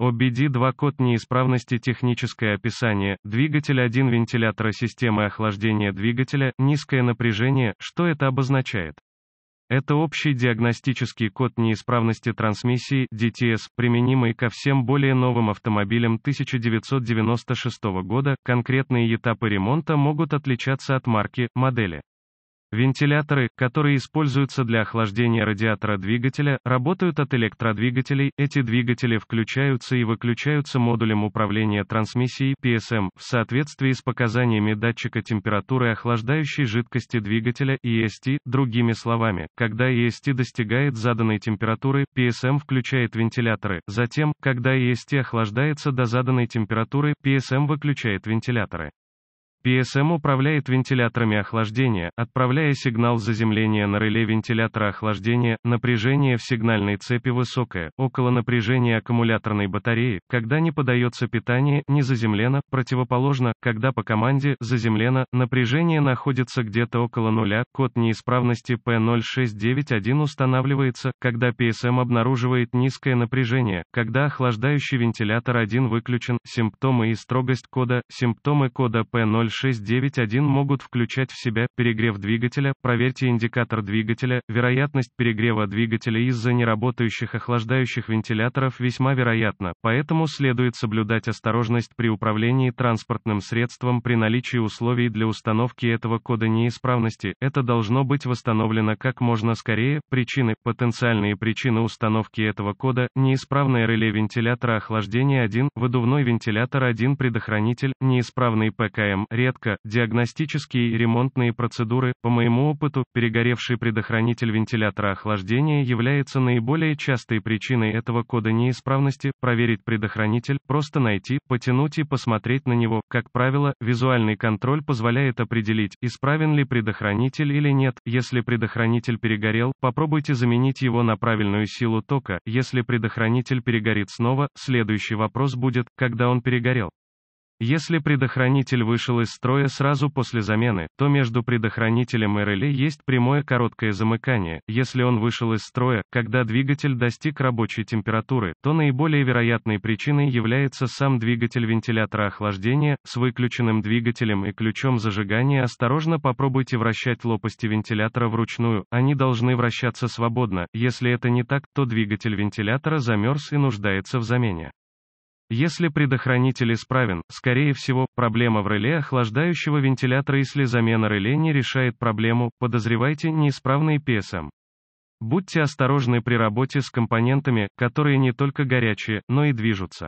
OBD2 код неисправности техническое описание, двигатель 1 вентилятора системы охлаждения двигателя, низкое напряжение, что это обозначает? Это общий диагностический код неисправности трансмиссии, DTS, применимый ко всем более новым автомобилям 1996 года, конкретные этапы ремонта могут отличаться от марки, модели. Вентиляторы, которые используются для охлаждения радиатора двигателя, работают от электродвигателей. Эти двигатели включаются и выключаются модулем управления трансмиссией PSM в соответствии с показаниями датчика температуры охлаждающей жидкости двигателя EST. Другими словами, когда EST достигает заданной температуры, PSM включает вентиляторы. Затем, когда EST охлаждается до заданной температуры, PSM выключает вентиляторы. PSM управляет вентиляторами охлаждения, отправляя сигнал заземления на реле вентилятора охлаждения, напряжение в сигнальной цепи высокое, около напряжения аккумуляторной батареи, когда не подается питание, не заземлено, противоположно, когда по команде, заземлено, напряжение находится где-то около нуля, код неисправности P0691 устанавливается, когда PSM обнаруживает низкое напряжение, когда охлаждающий вентилятор 1 выключен, симптомы и строгость кода, симптомы кода p 0 0691 могут включать в себя перегрев двигателя, проверьте индикатор двигателя, вероятность перегрева двигателя из-за неработающих охлаждающих вентиляторов весьма вероятна, поэтому следует соблюдать осторожность при управлении транспортным средством при наличии условий для установки этого кода неисправности, это должно быть восстановлено как можно скорее, причины, потенциальные причины установки этого кода, неисправное реле вентилятора охлаждения 1, выдувной вентилятор 1 предохранитель, неисправный ПКМ, редко, диагностические и ремонтные процедуры, по моему опыту, перегоревший предохранитель вентилятора охлаждения является наиболее частой причиной этого кода неисправности, проверить предохранитель, просто найти, потянуть и посмотреть на него, как правило, визуальный контроль позволяет определить, исправен ли предохранитель или нет, если предохранитель перегорел, попробуйте заменить его на правильную силу тока, если предохранитель перегорит снова, следующий вопрос будет, когда он перегорел. Если предохранитель вышел из строя сразу после замены, то между предохранителем и реле есть прямое короткое замыкание. Если он вышел из строя, когда двигатель достиг рабочей температуры, то наиболее вероятной причиной является сам двигатель вентилятора охлаждения. С выключенным двигателем и ключом зажигания осторожно попробуйте вращать лопасти вентилятора вручную, они должны вращаться свободно. Если это не так, то двигатель вентилятора замерз и нуждается в замене. Если предохранитель исправен, скорее всего, проблема в реле охлаждающего вентилятора если замена реле не решает проблему, подозревайте неисправный PSM. Эм. Будьте осторожны при работе с компонентами, которые не только горячие, но и движутся.